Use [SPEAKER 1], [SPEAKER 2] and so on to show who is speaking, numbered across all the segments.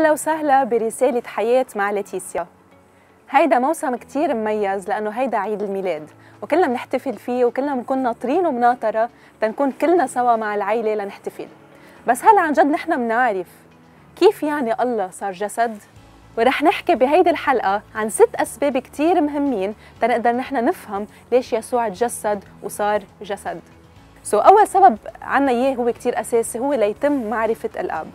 [SPEAKER 1] أهلا وسهلا برسالة حياة مع لاتيسيا هيدا موسم كتير مميز لأنه هيدا عيد الميلاد وكلنا بنحتفل فيه وكلنا بنكون ناطرين ومناطرة تنكون كلنا سوا مع العيلة لنحتفل بس هل عن جد نحن بنعرف كيف يعني الله صار جسد؟ ورح نحكي بهيدي الحلقة عن ست أسباب كتير مهمين تنقدر نحن نفهم ليش يسوع تجسد وصار جسد سو so, أول سبب عنا إياه هو كتير أساسي هو ليتم معرفة الأب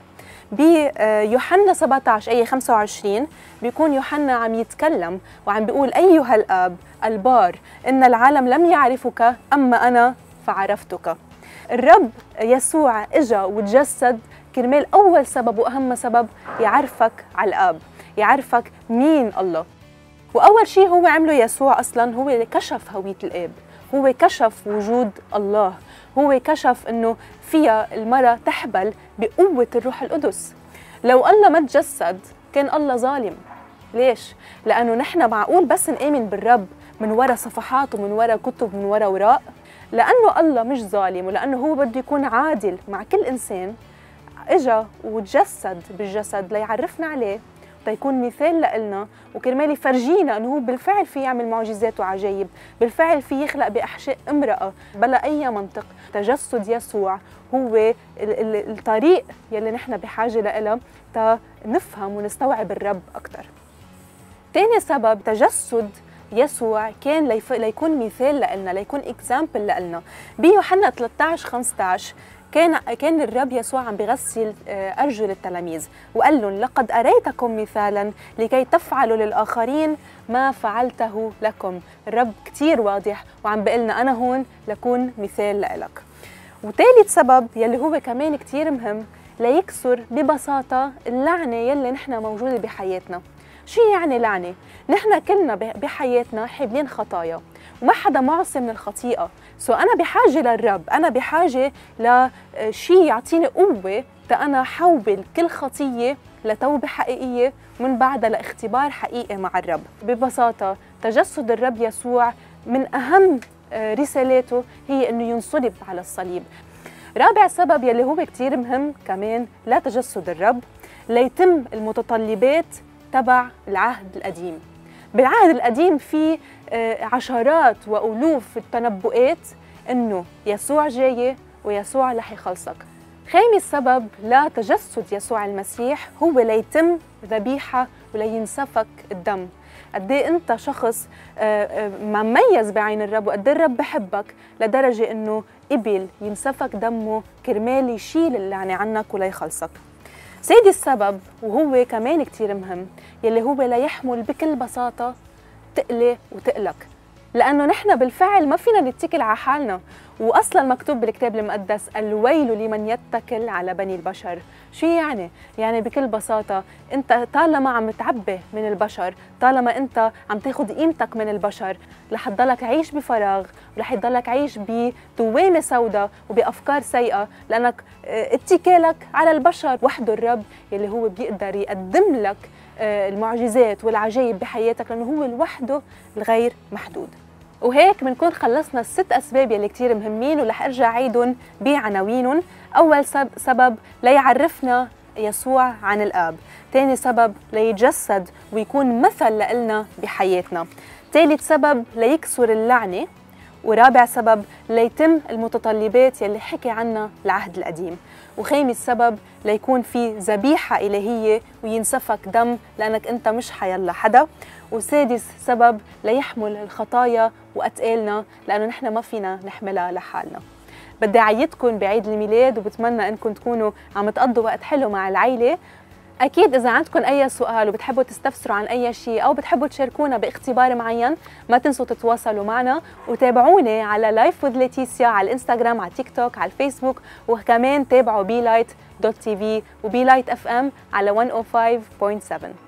[SPEAKER 1] بيوحنا 17 اي 25 بيكون يوحنا عم يتكلم وعم بيقول ايها الاب البار ان العالم لم يعرفك اما انا فعرفتك الرب يسوع اجا وتجسد كرمال اول سبب واهم سبب يعرفك على الاب يعرفك مين الله واول شيء هو عمله يسوع اصلا هو اللي كشف هويه الاب هو كشف وجود الله هو كشف انه فيها المراه تحبل بقوه الروح القدس لو الله ما تجسد كان الله ظالم ليش لانه نحن معقول بس نامن بالرب من وراء صفحات ومن وراء كتب من وراء وراء لانه الله مش ظالم ولانه هو بده يكون عادل مع كل انسان اجا وتجسد بالجسد ليعرفنا عليه تيكون مثال لإلنا وكرمال يفرجينا انه هو بالفعل في يعمل معجزات وعجايب، بالفعل في يخلق باحشاء امراه بلا اي منطق، تجسد يسوع هو الطريق يلي نحن بحاجه لإلها تنفهم ونستوعب الرب اكثر. ثاني سبب تجسد يسوع كان ليف... ليكون مثال لنا ليكون اكزامبل لنا بيوحنا 13 15 كان كان الرب يسوع عم بغسل آه، ارجل التلاميذ وقال لهم لقد اريتكم مثالا لكي تفعلوا للاخرين ما فعلته لكم الرب كثير واضح وعم بيقول لنا انا هون لكون مثال لك وثالث سبب يلي هو كمان كثير مهم ليكسر ببساطة اللعنة يلي نحن موجودة بحياتنا شو يعني لعنة؟ نحن كلنا بحياتنا حابين خطايا ما حدا معصي من الخطيئه سو انا بحاجه للرب انا بحاجه لشيء يعطيني قوه انا حول كل خطيه لتوبه حقيقيه ومن بعدها لاختبار حقيقي مع الرب ببساطه تجسد الرب يسوع من اهم آه، رسالاته هي انه ينصلب على الصليب رابع سبب يلي هو كتير مهم كمان لتجسد الرب ليتم المتطلبات تبع العهد القديم بالعهد القديم في آه، عشرات وألوف التنبؤات أنه يسوع جاي ويسوع رح يخلصك خامس سبب لتجسد يسوع المسيح هو ليتم ذبيحة ولينسفك الدم قد إيه انت شخص آه، آه، مميز بعين الرب وقد إيه الرب بحبك لدرجه انه قبل ينسفك دمه كرمال يشيل اللعنه عنك وليخلصك سيدي السبب وهو كمان كتير مهم يلي هو لا يحمل بكل بساطة تقلي وتقلك لأنه نحن بالفعل ما فينا نتكل على حالنا واصلا مكتوب بالكتاب المقدس الويل لمن يتكل على بني البشر شو يعني يعني بكل بساطه انت طالما عم تعبي من البشر طالما انت عم تاخذ قيمتك من البشر رح تضلك عيش بفراغ ورح يضلك عيش بدوامه سوداء وبافكار سيئه لانك آه، اتكالك على البشر وحده الرب يلي هو بيقدر يقدم لك آه، المعجزات والعجائب بحياتك لانه هو لوحده الغير محدود وهيك بنكون خلصنا الست أسباب يلي كتير مهمين ورح أرجع عيدهم بعناوينهم أول سبب ليعرفنا يسوع عن الآب تاني سبب ليتجسد ويكون مثل لنا بحياتنا ثالث سبب ليكسر اللعنة ورابع سبب ليتم المتطلبات يلي حكي عنها العهد القديم وخامس سبب ليكون في ذبيحة إلهية وينسفك دم لأنك أنت مش حيلا حدا وسادس سبب ليحمل الخطايا وأتقالنا لأنه نحن ما فينا نحملها لحالنا بدي أعيدكم بعيد الميلاد وبتمنى أنكم تكونوا عم تقضوا وقت حلو مع العيلة اكيد اذا عندكم اي سؤال وبتحبوا تستفسروا عن اي شيء او بتحبوا تشاركونا باختبار معين ما تنسوا تتواصلوا معنا وتابعوني على لايف وذ ليتيسيا على الانستغرام على تيك توك على الفيسبوك وكمان تابعوا بي لايت دوت تي في وبي لايت اف ام على 105.7